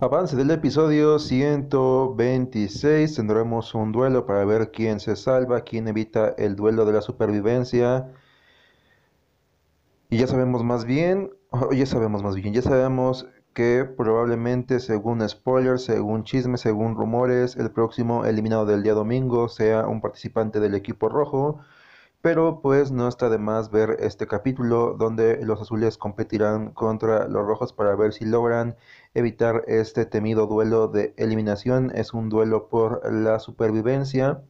Avance del episodio 126. Tendremos un duelo para ver quién se salva, quién evita el duelo de la supervivencia. Y ya sabemos más bien, oh, ya sabemos más bien, ya sabemos que probablemente según spoilers, según chismes, según rumores, el próximo eliminado del día domingo sea un participante del equipo rojo. Pero pues no está de más ver este capítulo donde los azules competirán contra los rojos para ver si logran evitar este temido duelo de eliminación. Es un duelo por la supervivencia.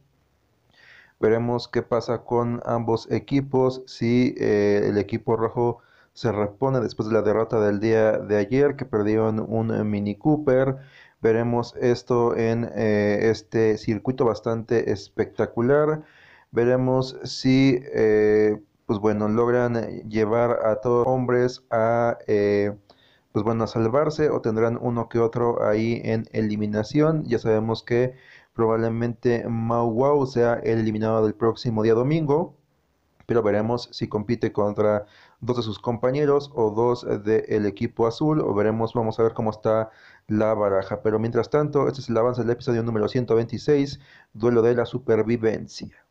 Veremos qué pasa con ambos equipos, si eh, el equipo rojo se repone después de la derrota del día de ayer que perdieron un eh, Mini Cooper. Veremos esto en eh, este circuito bastante espectacular. Veremos si, eh, pues bueno, logran eh, llevar a todos los hombres a, eh, pues bueno, a salvarse o tendrán uno que otro ahí en eliminación. Ya sabemos que probablemente Mau Wow sea eliminado del próximo día domingo pero veremos si compite contra dos de sus compañeros o dos del equipo azul, o veremos, vamos a ver cómo está la baraja. Pero mientras tanto, este es el avance del episodio número 126, duelo de la supervivencia.